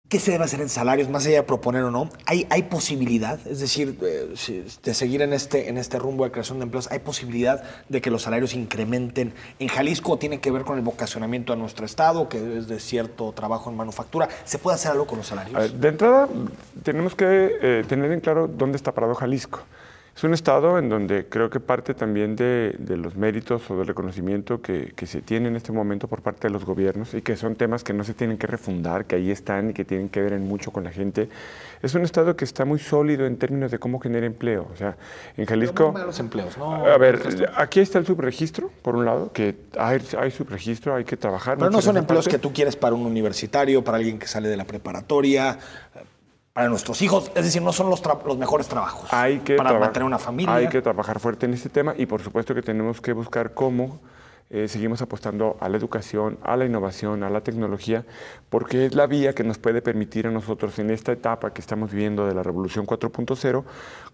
¿Qué se debe hacer en salarios, más allá de proponer o no? ¿Hay, hay posibilidad, es decir, eh, de seguir en este, en este rumbo de creación de empleos, ¿hay posibilidad de que los salarios incrementen en Jalisco? tiene que ver con el vocacionamiento a nuestro estado, que es de cierto trabajo en manufactura? ¿Se puede hacer algo con los salarios? de entrada, tenemos que eh, tener en claro dónde está parado Jalisco. Es un estado en donde creo que parte también de, los méritos o del reconocimiento que, se tiene en este momento por parte de los gobiernos y que son temas que no se tienen que refundar, que ahí están y que tienen que ver en mucho con la gente. Es un estado que está muy sólido en términos de cómo genera empleo. O sea, en Jalisco... los empleos, A ver, aquí está el subregistro, por un lado, que hay, hay subregistro, hay que trabajar. Pero no son empleos que tú quieres para un universitario, para alguien que sale de la preparatoria, para nuestros hijos. Es decir, no son los, los mejores trabajos hay que para mantener una familia. Hay que trabajar fuerte en este tema y por supuesto que tenemos que buscar cómo eh, seguimos apostando a la educación, a la innovación, a la tecnología, porque es la vía que nos puede permitir a nosotros en esta etapa que estamos viviendo de la Revolución 4.0,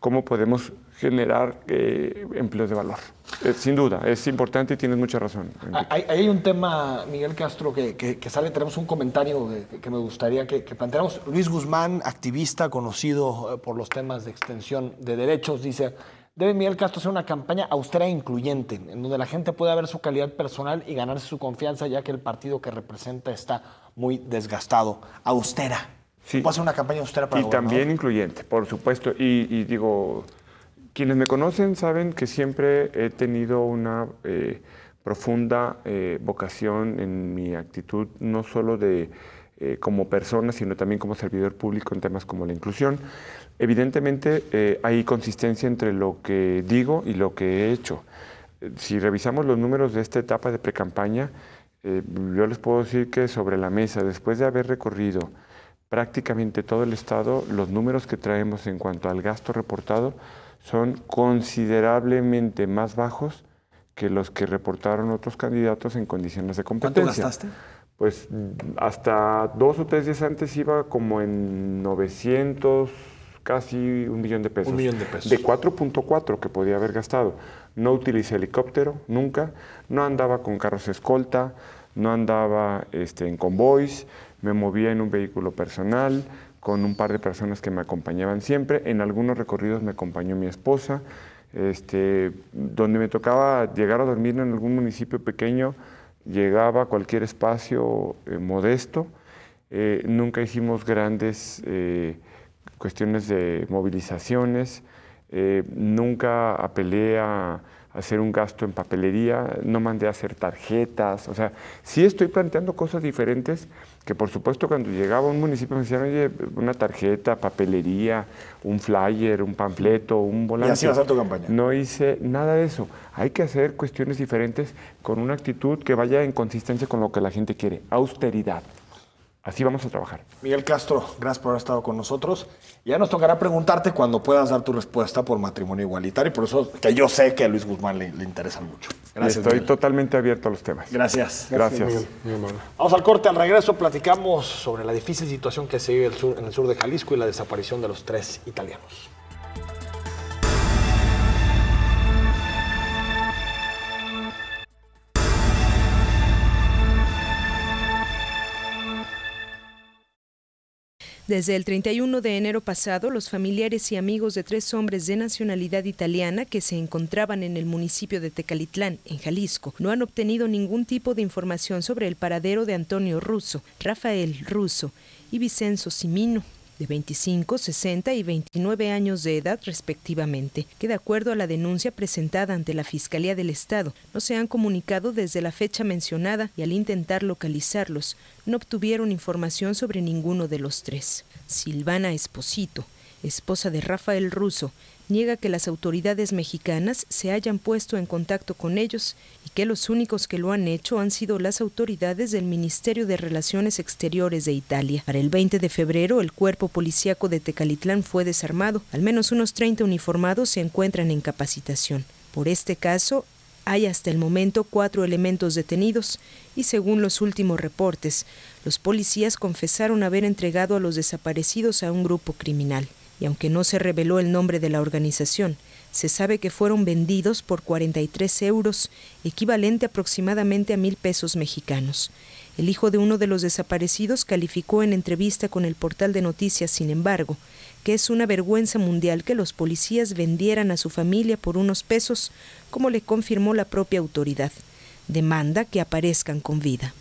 cómo podemos generar eh, empleos de valor. Eh, sin duda, es importante y tienes mucha razón. Ah, hay, un tema, Miguel Castro, que, sale, tenemos un comentario que, que me gustaría que, planteáramos. Luis Guzmán, activista conocido por los temas de extensión de derechos, dice... Debe Miguel Castro hacer una campaña austera e incluyente, en donde la gente pueda ver su calidad personal y ganarse su confianza, ya que el partido que representa está muy desgastado. Austera. Sí. Puede hacer una campaña austera para Y también incluyente, por supuesto. Y, digo, quienes me conocen saben que siempre he tenido una eh, profunda eh, vocación en mi actitud, no solo de eh, como persona, sino también como servidor público en temas como la inclusión. Evidentemente eh, hay consistencia entre lo que digo y lo que he hecho. Si revisamos los números de esta etapa de precampaña, eh, yo les puedo decir que sobre la mesa, después de haber recorrido prácticamente todo el Estado, los números que traemos en cuanto al gasto reportado son considerablemente más bajos que los que reportaron otros candidatos en condiciones de competencia. ¿Cuánto gastaste? pues hasta dos o tres días antes iba como en 900, casi un millón de pesos. Un millón de pesos. De 4.4 que podía haber gastado. No utilicé helicóptero, nunca. No andaba con carros escolta, no andaba este, en convoys, me movía en un vehículo personal con un par de personas que me acompañaban siempre. En algunos recorridos me acompañó mi esposa. Este, donde me tocaba llegar a dormir en algún municipio pequeño, llegaba a cualquier espacio eh, modesto. Eh, nunca hicimos grandes eh, cuestiones de movilizaciones, nunca apelé a hacer un gasto en papelería, no mandé a hacer tarjetas, o sea, sí estoy planteando cosas diferentes, que por supuesto cuando llegaba a un municipio me decían, oye, una tarjeta, papelería, un flyer, un panfleto, un volante. Y así vas a tu campaña. No hice nada de eso. Hay que hacer cuestiones diferentes con una actitud que vaya en consistencia con lo que la gente quiere. Austeridad. Así vamos a trabajar. Miguel Castro, gracias por haber estado con nosotros. Ya nos tocará preguntarte cuando puedas dar tu respuesta por matrimonio igualitario, por eso que yo sé que a Luis Guzmán le, interesa mucho. Gracias. Estoy totalmente abierto a los temas. Gracias. Gracias. Vamos al corte. Al regreso platicamos sobre la difícil situación que se vive en el sur de Jalisco y la desaparición de los tres italianos. Desde el 31 de enero pasado, los familiares y amigos de tres hombres de nacionalidad italiana que se encontraban en el municipio de Tecalitlán, en Jalisco, no han obtenido ningún tipo de información sobre el paradero de Antonio Russo, Rafael Russo y Vicenzo Simino de 25, 60 y 29 años de edad respectivamente, que de acuerdo a la denuncia presentada ante la Fiscalía del Estado, no se han comunicado desde la fecha mencionada y al intentar localizarlos, no obtuvieron información sobre ninguno de los tres. Silvana Esposito, esposa de Rafael Russo, niega que las autoridades mexicanas se hayan puesto en contacto con ellos y que los únicos que lo han hecho han sido las autoridades del Ministerio de Relaciones Exteriores de Italia. Para el 20 de febrero, el cuerpo policíaco de Tecalitlán fue desarmado. Al menos unos 30 uniformados se encuentran en capacitación. Por este caso, hay hasta el momento cuatro elementos detenidos y según los últimos reportes, los policías confesaron haber entregado a los desaparecidos a un grupo criminal y aunque no se reveló el nombre de la organización, se sabe que fueron vendidos por 43 euros, equivalente aproximadamente a mil pesos mexicanos. El hijo de uno de los desaparecidos calificó en entrevista con el portal de noticias, sin embargo, que es una vergüenza mundial que los policías vendieran a su familia por unos pesos, como le confirmó la propia autoridad. Demanda que aparezcan con vida.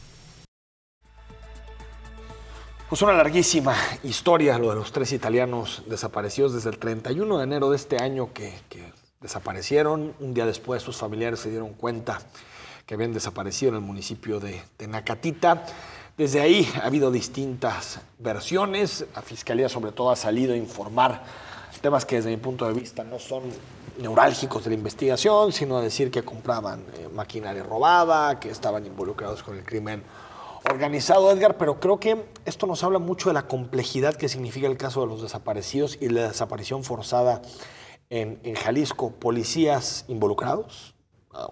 Pues una larguísima historia lo de los tres italianos desaparecidos desde el 31 de enero de este año que, desaparecieron. Un día después sus familiares se dieron cuenta que habían desaparecido en el municipio de, Tenacatita. Desde ahí ha habido distintas versiones. La Fiscalía sobre todo ha salido a informar temas que desde mi punto de vista no son neurálgicos de la investigación, sino a decir que compraban eh, maquinaria robada, que estaban involucrados con el crimen organizado, Edgar, pero creo que esto nos habla mucho de la complejidad que significa el caso de los desaparecidos y la desaparición forzada en, Jalisco. Policías involucrados,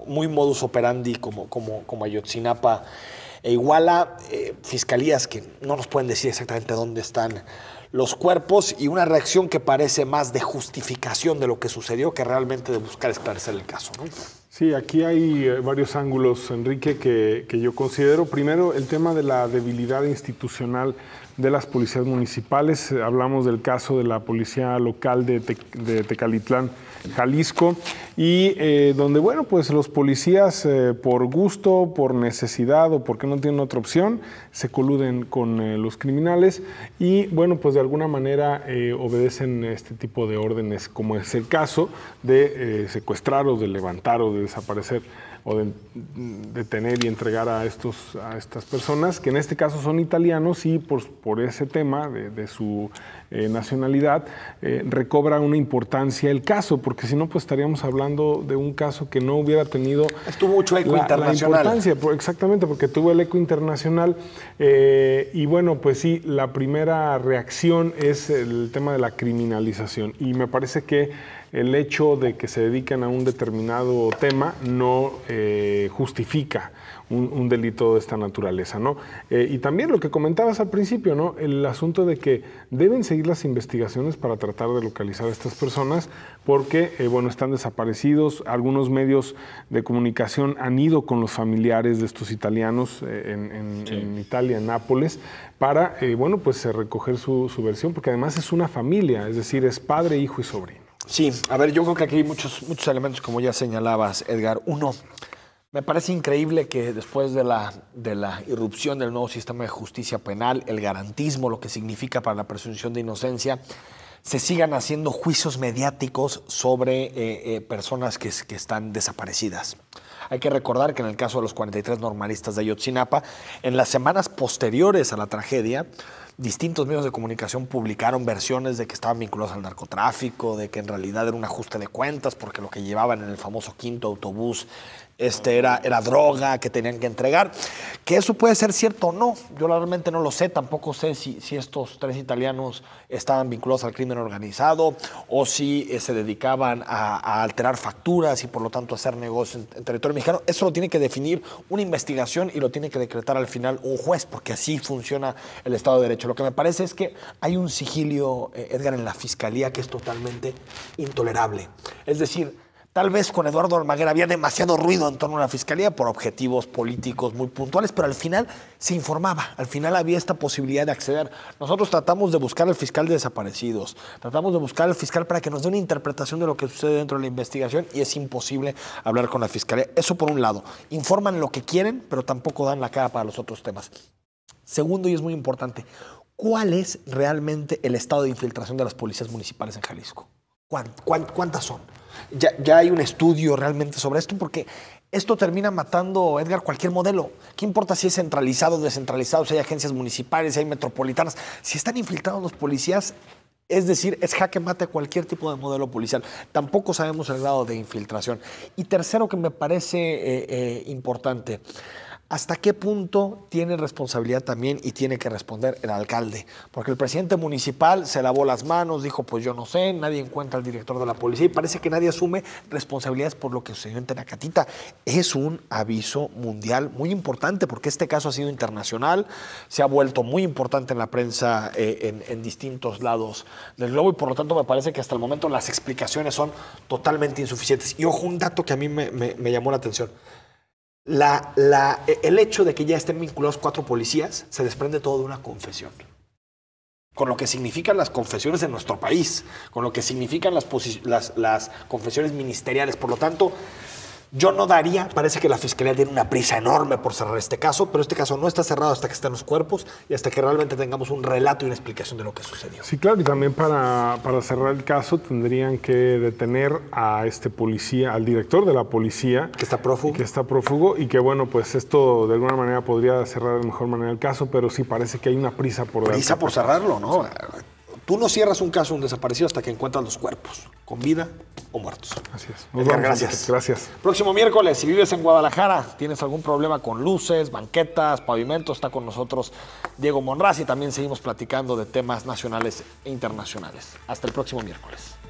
muy modus operandi como, como, como Ayotzinapa e Iguala, eh, fiscalías que no nos pueden decir exactamente dónde están los cuerpos y una reacción que parece más de justificación de lo que sucedió que realmente de buscar esclarecer el caso. Sí, aquí hay eh, varios ángulos, Enrique, que, que yo considero. Primero, el tema de la debilidad institucional de las policías municipales. Eh, hablamos del caso de la policía local de, Tecalitlán, Jalisco, y eh, donde, bueno, pues los policías eh, por gusto, por necesidad o porque no tienen otra opción, se coluden con los criminales y, bueno, pues de alguna manera obedecen este tipo de órdenes, como es el caso de secuestrar o de levantar o de desaparecer o de, y entregar a, estos, a estas personas, que en este caso son italianos y por, por ese tema de, su eh, nacionalidad eh, recobra una importancia el caso, porque si no, pues estaríamos hablando de un caso que no hubiera tenido... Estuvo mucho eco internacional. importancia, exactamente, porque tuvo el eco internacional eh, y bueno, pues sí, la primera reacción es el tema de la criminalización y me parece que el hecho de que se dediquen a un determinado tema no eh, justifica un, delito de esta naturaleza, ¿no? Eh, y también lo que comentabas al principio, ¿no? El asunto de que deben seguir las investigaciones para tratar de localizar a estas personas porque, eh, bueno, están desaparecidos. Algunos medios de comunicación han ido con los familiares de estos italianos en, Italia, en Nápoles, para, bueno, pues recoger su, su versión, porque además es una familia, es decir, es padre, hijo y sobrino. Sí, a ver, yo creo que aquí hay muchos, muchos elementos, como ya señalabas, Edgar. Uno, me parece increíble que después de la, de la irrupción del nuevo sistema de justicia penal, el garantismo, lo que significa para la presunción de inocencia, se sigan haciendo juicios mediáticos sobre eh, eh, personas que, que están desaparecidas. Hay que recordar que en el caso de los 43 normalistas de Ayotzinapa, en las semanas posteriores a la tragedia, distintos medios de comunicación publicaron versiones de que estaban vinculados al narcotráfico, de que en realidad era un ajuste de cuentas, porque lo que llevaban en el famoso quinto autobús este, era, era droga que tenían que entregar. Que eso puede ser cierto o no, yo realmente no lo sé, tampoco sé si, estos tres italianos estaban vinculados al crimen organizado o si eh, se dedicaban a, alterar facturas y por lo tanto hacer negocios en territorio mexicano. Eso lo tiene que definir una investigación y lo tiene que decretar al final un juez, porque así funciona el Estado de Derecho lo que me parece es que hay un sigilio, eh, Edgar, en la fiscalía que es totalmente intolerable. Es decir, Tal vez con Eduardo Almaguer había demasiado ruido en torno a la fiscalía por objetivos políticos muy puntuales, pero al final se informaba, al final había esta posibilidad de acceder. Nosotros tratamos de buscar al fiscal de desaparecidos, tratamos de buscar al fiscal para que nos dé una interpretación de lo que sucede dentro de la investigación y es imposible hablar con la fiscalía. Eso por un lado, informan lo que quieren, pero tampoco dan la cara para los otros temas. Segundo, y es muy importante, ¿Cuál es realmente el estado de infiltración de las policías municipales en Jalisco? ¿Cuántas son? Ya, hay un estudio realmente sobre esto, porque esto termina matando, Edgar, cualquier modelo. ¿Qué importa si es centralizado o descentralizado, si hay agencias municipales, si hay metropolitanas? Si están infiltrados los policías, es decir, es jaque mate a cualquier tipo de modelo policial. Tampoco sabemos el grado de infiltración. Y tercero, que me parece eh, eh, importante, ¿Hasta qué punto tiene responsabilidad también y tiene que responder el alcalde? Porque el presidente municipal se lavó las manos, dijo, pues yo no sé, nadie encuentra al director de la policía y parece que nadie asume responsabilidades por lo que sucedió en Tenacatita. Es un aviso mundial muy importante porque este caso ha sido internacional, se ha vuelto muy importante en la prensa eh, en, distintos lados del globo y por lo tanto me parece que hasta el momento las explicaciones son totalmente insuficientes. Y ojo, un dato que a mí me llamó la atención. La, e, el hecho de que ya estén vinculados cuatro policías se desprende todo de una confesión. Con lo que significan las confesiones en nuestro país, con lo que significan las, las confesiones ministeriales. Por lo tanto, yo no daría, parece que la fiscalía tiene una prisa enorme por cerrar este caso, pero este caso no está cerrado hasta que estén los cuerpos y hasta que realmente tengamos un relato y una explicación de lo que sucedió. Sí, claro, y también para, para cerrar el caso tendrían que detener a este policía, al director de la policía. Que está prófugo. Que está prófugo y que, bueno, pues esto de alguna manera podría cerrar de mejor manera el caso, pero sí parece que hay una prisa por... Prisa por cerrarlo, ¿no? Tú no cierras un caso, un desaparecido, hasta que encuentras los cuerpos, con vida o muertos. Así es. gracias. Gracias. Próximo miércoles, si vives en Guadalajara, tienes algún problema con luces, banquetas, pavimentos, está con nosotros Diego Monraz y también seguimos platicando de temas nacionales e internacionales. Hasta el próximo miércoles.